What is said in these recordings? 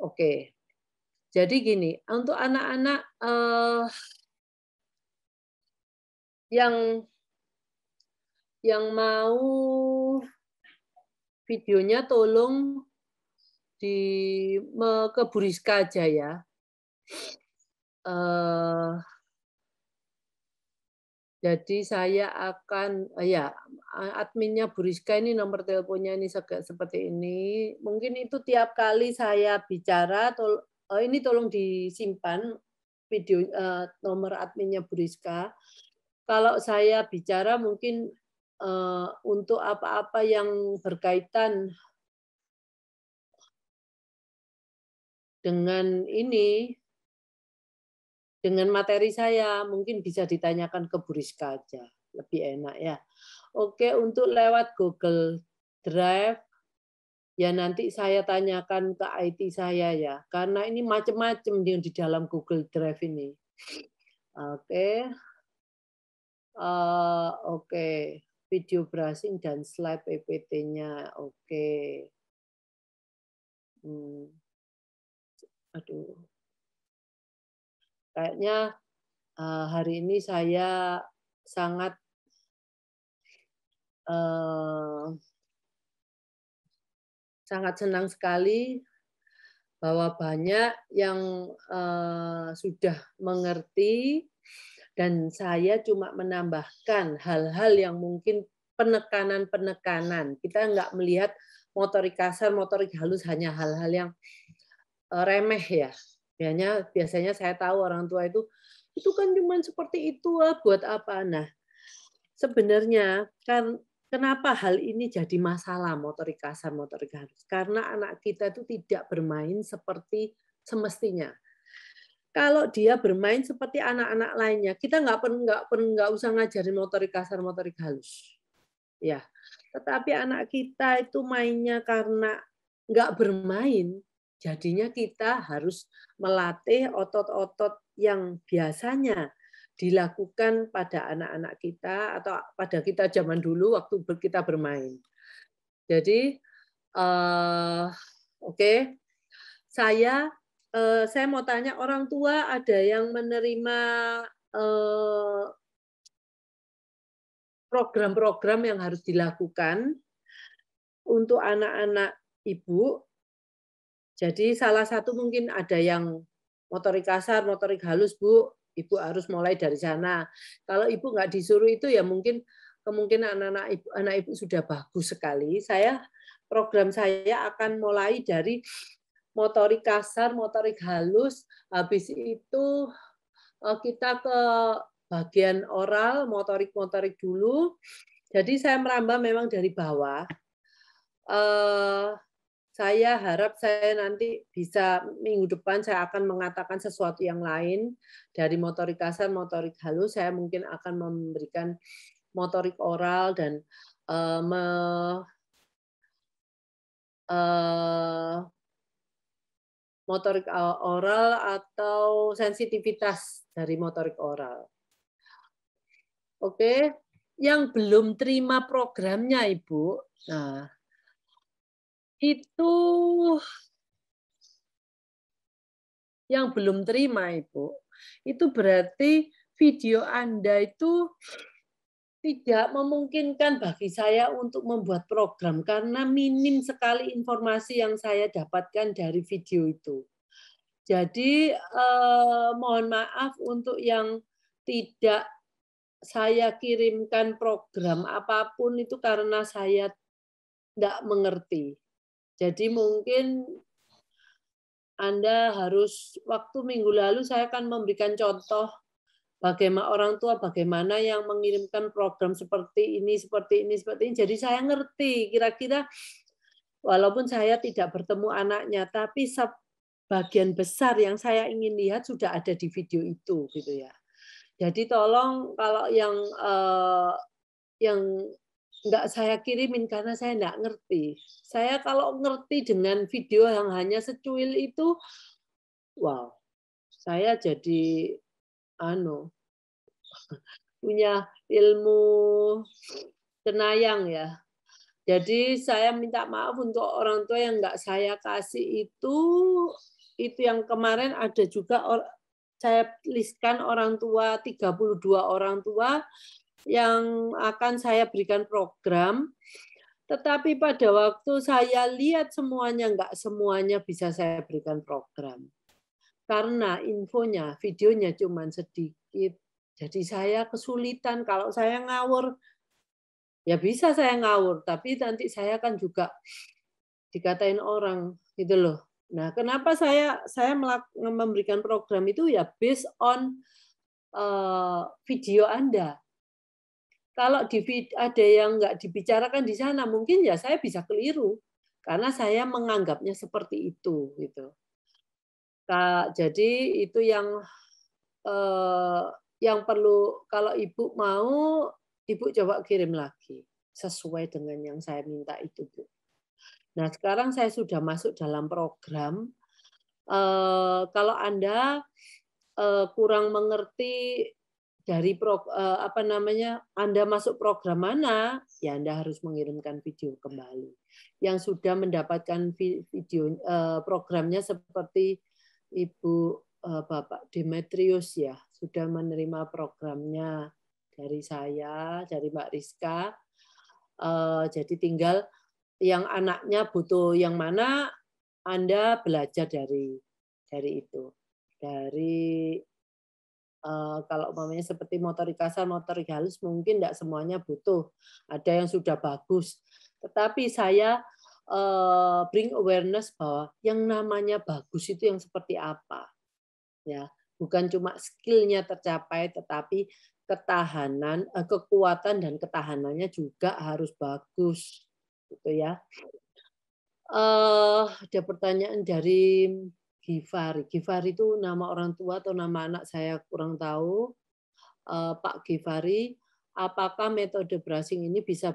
Oke. Jadi gini, untuk anak-anak uh, yang yang mau videonya tolong di ke aja ya. Uh, jadi saya akan eh, ya Eh, adminnya Bu Rizka ini nomor teleponnya ini seperti ini. Mungkin itu tiap kali saya bicara, tol oh ini tolong disimpan video uh, nomor adminnya Bu Rizka. Kalau saya bicara mungkin uh, untuk apa-apa yang berkaitan dengan ini, dengan materi saya, mungkin bisa ditanyakan ke Bu Rizka aja lebih enak ya. Oke, untuk lewat Google Drive ya nanti saya tanyakan ke IT saya ya karena ini macam-macam yang di dalam Google Drive ini. Oke. Uh, oke, video browsing dan slide PPT-nya. Oke. Hmm. Aduh. Kayaknya uh, hari ini saya sangat Eh, sangat senang sekali bahwa banyak yang eh, sudah mengerti dan saya cuma menambahkan hal-hal yang mungkin penekanan-penekanan. Kita nggak melihat motorik kasar, motorik halus hanya hal-hal yang eh, remeh ya. Biasanya biasanya saya tahu orang tua itu itu kan cuma seperti itu ah, buat apa. Nah, sebenarnya kan Kenapa hal ini jadi masalah motorik kasar, motorik halus? Karena anak kita itu tidak bermain seperti semestinya. Kalau dia bermain seperti anak-anak lainnya, kita nggak pernah nggak pernah nggak usah ngajarin motorik kasar, motorik halus, ya. Tetapi anak kita itu mainnya karena nggak bermain, jadinya kita harus melatih otot-otot yang biasanya dilakukan pada anak-anak kita atau pada kita zaman dulu waktu kita bermain. Jadi, uh, oke, okay. saya uh, saya mau tanya orang tua ada yang menerima program eh, program-program yang harus dilakukan untuk anak-anak ibu. Jadi salah satu mungkin ada yang motorik kasar, motorik halus, Bu ibu harus mulai dari sana. Kalau ibu nggak disuruh itu ya mungkin kemungkinan anak-anak ibu anak ibu sudah bagus sekali. Saya program saya akan mulai dari motorik kasar, motorik halus, habis itu eh, kita ke bagian oral, motorik-motorik dulu. Jadi saya merambah memang dari bawah. Eh, saya harap saya nanti bisa minggu depan saya akan mengatakan sesuatu yang lain dari motorik kasar, motorik halus. Saya mungkin akan memberikan motorik oral dan uh, me, uh, motorik eh, oral atau sensitivitas dari motorik oral. Oke, okay. yang belum terima programnya Ibu. Nah, itu yang belum terima Ibu, itu berarti video Anda itu tidak memungkinkan bagi saya untuk membuat program karena minim sekali informasi yang saya dapatkan dari video itu. Jadi eh, mohon maaf untuk yang tidak saya kirimkan program apapun itu karena saya tidak mengerti. Jadi mungkin Anda harus waktu minggu lalu saya akan memberikan contoh bagaimana orang tua bagaimana yang mengirimkan program seperti ini seperti ini seperti ini. Jadi saya ngerti kira-kira walaupun saya tidak bertemu anaknya tapi sebagian besar yang saya ingin lihat sudah ada di video itu gitu ya. Jadi tolong kalau yang eh, yang nggak saya kirimin karena saya nggak ngerti. Saya kalau ngerti dengan video yang hanya secuil itu, wow, saya jadi ano punya ilmu tenayang ya. Jadi saya minta maaf untuk orang tua yang nggak saya kasih itu, itu yang kemarin ada juga saya tuliskan orang tua 32 orang tua yang akan saya berikan program. Tetapi pada waktu saya lihat semuanya, enggak semuanya bisa saya berikan program. Karena infonya, videonya cuma sedikit. Jadi saya kesulitan kalau saya ngawur, ya bisa saya ngawur, tapi nanti saya kan juga dikatain orang gitu loh. Nah, kenapa saya saya memberikan program itu ya based on uh, video Anda. Kalau ada yang nggak dibicarakan di sana, mungkin ya saya bisa keliru karena saya menganggapnya seperti itu gitu. Kak, jadi itu yang eh, yang perlu kalau ibu mau ibu coba kirim lagi sesuai dengan yang saya minta itu bu. Nah sekarang saya sudah masuk dalam program. Eh, kalau anda eh, kurang mengerti dari pro, eh, apa namanya Anda masuk program mana, ya Anda harus mengirimkan video kembali. Yang sudah mendapatkan video eh, programnya seperti Ibu eh, Bapak Demetrius ya, sudah menerima programnya dari saya, dari Mbak Rizka. Jadi tinggal yang anaknya butuh yang mana, Anda belajar dari dari itu, dari Eh, kalau umpamanya seperti motorik kasar, motorik halus mungkin tidak semuanya butuh. Ada yang sudah bagus. Tetapi saya eh, bring awareness bahwa yang namanya bagus itu yang seperti apa. Ya, bukan cuma skillnya tercapai tetapi ketahanan, eh, kekuatan dan ketahanannya juga harus bagus. Gitu ya. Uh, ada pertanyaan dari Givari, Gifari itu nama orang tua atau nama anak saya kurang tahu. Eh, Pak Givari, apakah metode brushing ini bisa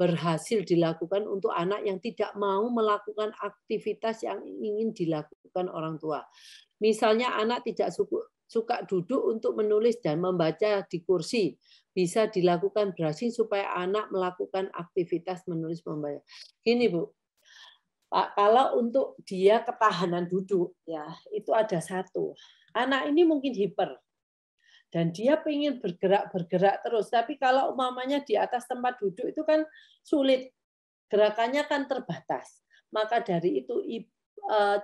berhasil dilakukan untuk anak yang tidak mau melakukan aktivitas yang ingin dilakukan orang tua. Misalnya anak tidak suka duduk untuk menulis dan membaca di kursi, bisa dilakukan brushing supaya anak melakukan aktivitas menulis membaca. Gini Bu, Pak, kalau untuk dia ketahanan duduk ya itu ada satu. Anak ini mungkin hiper dan dia pengen bergerak bergerak terus. Tapi kalau umamanya di atas tempat duduk itu kan sulit gerakannya kan terbatas. Maka dari itu e,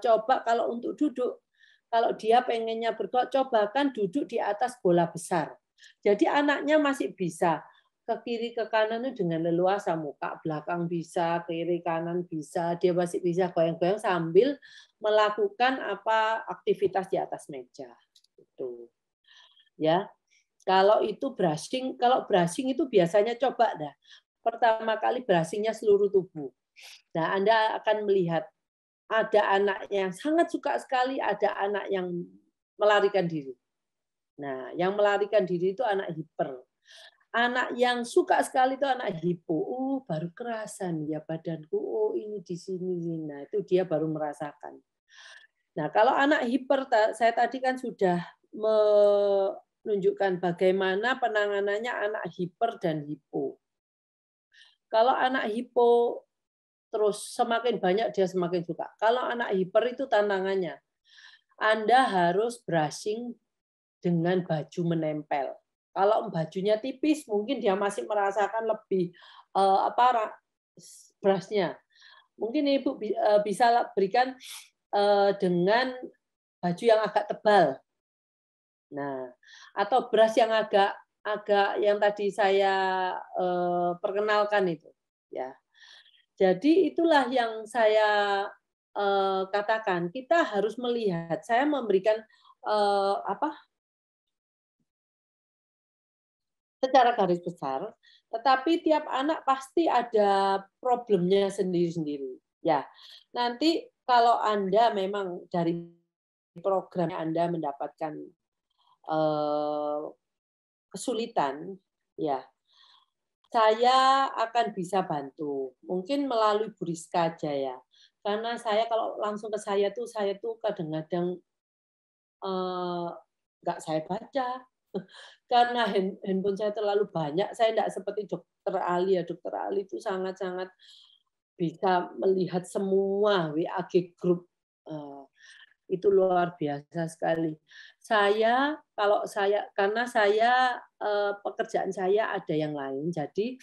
coba kalau untuk duduk kalau dia pengennya bergerak cobakan duduk di atas bola besar. Jadi anaknya masih bisa ke kiri ke kanan itu dengan leluasa muka belakang bisa kiri kanan bisa dia masih bisa goyang-goyang sambil melakukan apa aktivitas di atas meja itu ya kalau itu brushing kalau brushing itu biasanya coba dah pertama kali brushingnya seluruh tubuh nah anda akan melihat ada anak yang sangat suka sekali ada anak yang melarikan diri nah yang melarikan diri itu anak hiper Anak yang suka sekali itu anak hipo. Oh, baru kerasan ya badanku. Oh, ini di sini. Nah, itu dia baru merasakan. Nah, kalau anak hiper, saya tadi kan sudah menunjukkan bagaimana penanganannya anak hiper dan hipo. Kalau anak hipo terus semakin banyak dia semakin suka. Kalau anak hiper itu tantangannya. Anda harus brushing dengan baju menempel. Kalau bajunya tipis, mungkin dia masih merasakan lebih uh, apa berasnya. Mungkin ibu eh, bisa berikan uh, dengan baju yang agak tebal. Nah, atau beras yang agak agak yang tadi saya uh, perkenalkan itu, ya. Jadi itulah yang saya katakan kita harus melihat saya memberikan apa secara garis besar, tetapi tiap anak pasti ada problemnya sendiri-sendiri. Ya, nanti kalau Anda memang dari program Anda mendapatkan eh, kesulitan, ya, saya akan bisa bantu. Mungkin melalui Buriska aja ya. Karena saya kalau langsung ke saya tuh, saya tuh kadang-kadang eh, nggak -kadang, eh, saya baca, karena handphone saya terlalu banyak, saya tidak seperti dokter Ali ya. Dokter Ali itu sangat-sangat bisa melihat semua WAG grup. Eh, itu luar biasa sekali. Saya kalau saya karena saya eh, pekerjaan saya ada yang lain, jadi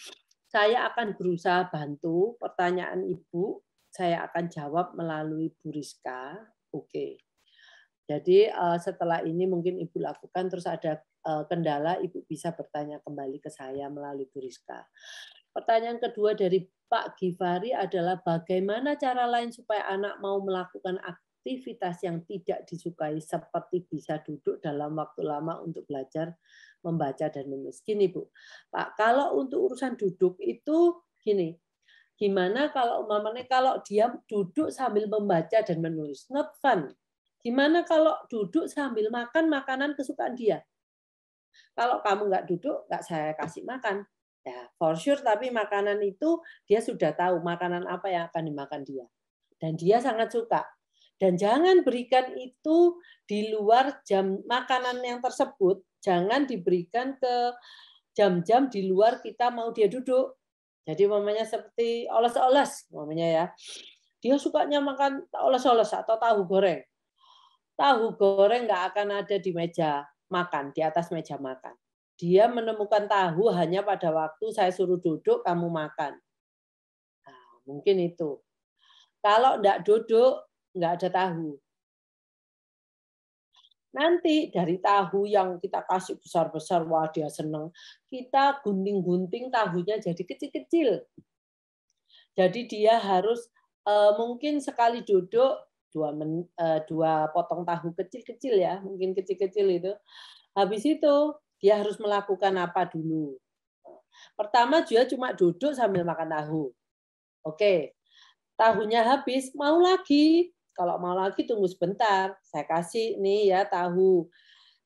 saya akan berusaha bantu pertanyaan Ibu, saya akan jawab melalui Bu Rizka. Oke. Okay. Jadi eh, setelah ini mungkin Ibu lakukan terus ada eh, kendala, Ibu bisa bertanya kembali ke saya melalui Bu Rizka. Pertanyaan kedua dari Pak Givari adalah bagaimana cara lain supaya anak mau melakukan aktivitas yang tidak disukai seperti bisa duduk dalam waktu lama untuk belajar membaca dan menulis. Gini Bu, Pak, kalau untuk urusan duduk itu gini, gimana kalau umamanya kalau dia duduk sambil membaca dan menulis, not fun. Gimana kalau duduk sambil makan makanan kesukaan dia? Kalau kamu nggak duduk, nggak saya kasih makan. Ya, for sure, tapi makanan itu dia sudah tahu makanan apa yang akan dimakan dia. Dan dia sangat suka. Dan jangan berikan itu di luar jam makanan yang tersebut. Jangan diberikan ke jam-jam di luar kita mau dia duduk. Jadi mamanya seperti oles-oles, mamanya ya. Dia sukanya makan oles-oles atau tahu goreng tahu goreng nggak akan ada di meja makan, di atas meja makan. Dia menemukan tahu hanya pada waktu saya suruh duduk, kamu makan. Nah, mungkin itu. Kalau tidak duduk, nggak ada tahu. Nanti dari tahu yang kita kasih besar-besar, wah dia seneng. Kita gunting-gunting tahunya jadi kecil-kecil. Jadi dia harus eh, mungkin sekali duduk dua men, uh, dua potong tahu kecil-kecil ya mungkin kecil-kecil itu habis itu dia harus melakukan apa dulu pertama dia cuma duduk sambil makan tahu oke tahunya habis mau lagi kalau mau lagi tunggu sebentar saya kasih nih ya tahu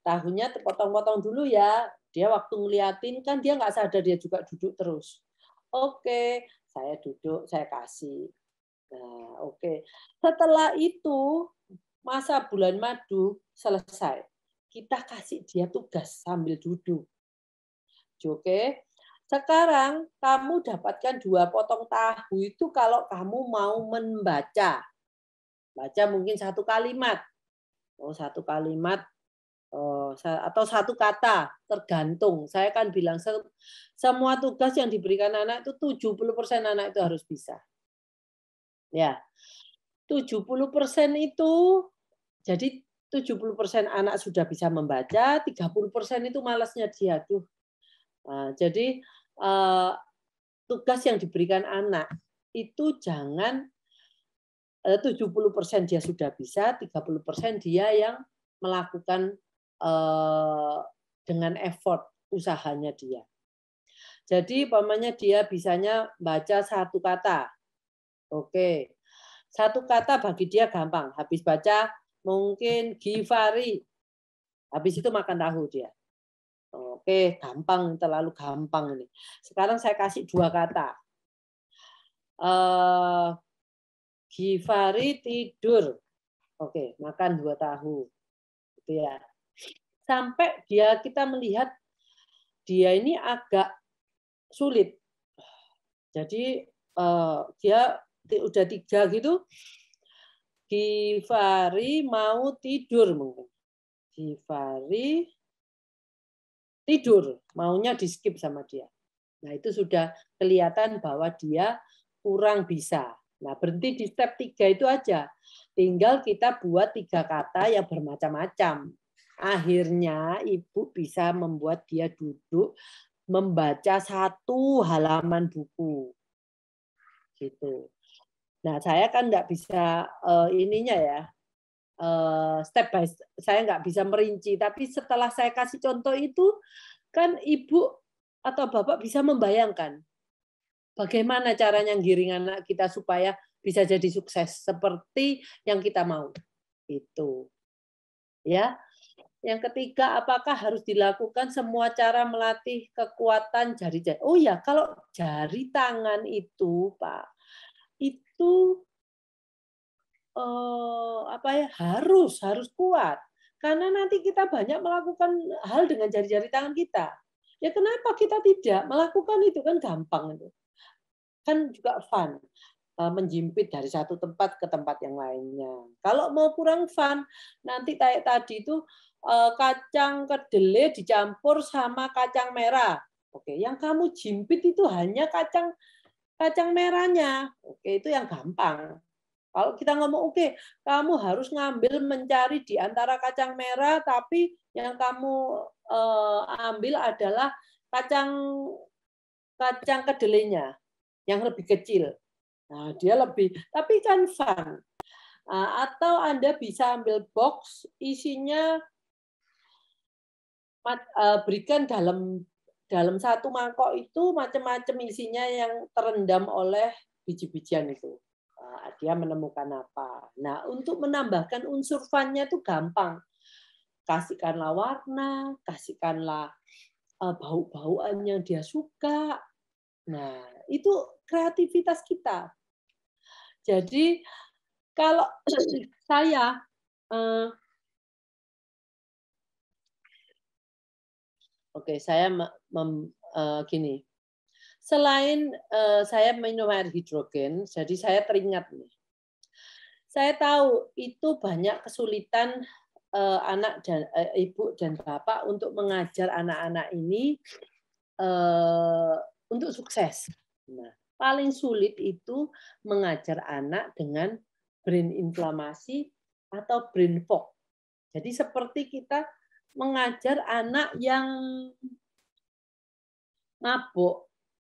tahunya terpotong-potong dulu ya dia waktu ngeliatin kan dia nggak sadar dia juga duduk terus oke saya duduk saya kasih Nah, oke. Okay. Setelah itu masa bulan madu selesai. Kita kasih dia tugas sambil duduk. Oke. Okay. Sekarang kamu dapatkan dua potong tahu itu kalau kamu mau membaca. Baca mungkin satu kalimat. Oh, satu kalimat Oh, atau satu kata tergantung. Saya kan bilang semua tugas yang diberikan anak itu 70% anak itu harus bisa. Ya. 70% itu jadi 70% anak sudah bisa membaca, 30% itu malasnya dia tuh. Nah, jadi eh, tugas yang diberikan anak itu jangan eh, puluh 70% dia sudah bisa, 30% dia yang melakukan eh, dengan effort usahanya dia. Jadi pamannya dia bisanya baca satu kata, Oke. Satu kata bagi dia gampang. Habis baca mungkin Givari. Habis itu makan tahu dia. Oke, gampang, terlalu gampang ini. Sekarang saya kasih dua kata. Uh, Givari tidur. Oke, makan dua tahu. Gitu ya. Sampai dia kita melihat dia ini agak sulit. Jadi uh, dia udah tiga gitu Givari mau tidur mungkin Givari tidur maunya di skip sama dia nah itu sudah kelihatan bahwa dia kurang bisa nah berhenti di step tiga itu aja tinggal kita buat tiga kata yang bermacam-macam akhirnya ibu bisa membuat dia duduk membaca satu halaman buku gitu Nah, saya kan nggak bisa uh, ininya ya, uh, step by step, saya nggak bisa merinci. Tapi setelah saya kasih contoh itu, kan ibu atau bapak bisa membayangkan bagaimana caranya giring anak kita supaya bisa jadi sukses seperti yang kita mau. Itu. Ya. Yang ketiga, apakah harus dilakukan semua cara melatih kekuatan jari-jari? Oh ya, kalau jari tangan itu, Pak, itu eh, apa ya harus harus kuat karena nanti kita banyak melakukan hal dengan jari-jari tangan kita. Ya kenapa kita tidak melakukan itu kan gampang itu. Kan juga fun eh, menjimpit dari satu tempat ke tempat yang lainnya. Kalau mau kurang fun, nanti kayak tadi itu eh, kacang kedelai dicampur sama kacang merah. Oke, yang kamu jimpit itu hanya kacang kacang merahnya. Oke, itu yang gampang. Kalau kita ngomong, oke, kamu harus ngambil mencari di antara kacang merah, tapi yang kamu eh, ambil adalah kacang kacang kedelainya yang lebih kecil. Nah, dia lebih, tapi kan fun. Ah, atau Anda bisa ambil box isinya eh, berikan dalam dalam satu mangkok itu macam-macam isinya yang terendam oleh biji-bijian itu. Nah, dia menemukan apa. Nah, untuk menambahkan unsur fannya itu gampang. Kasihkanlah warna, kasihkanlah eh, bau-bauan yang dia suka. Nah, itu kreativitas kita. Jadi, kalau saya eh, Oke, okay, saya mem, uh, gini. Selain uh, saya minum air hidrogen, jadi saya teringat nih. Saya tahu itu banyak kesulitan uh, anak dan uh, ibu dan bapak untuk mengajar anak-anak ini uh, untuk sukses. Nah, paling sulit itu mengajar anak dengan brain inflamasi atau brain fog. Jadi seperti kita mengajar anak yang mabuk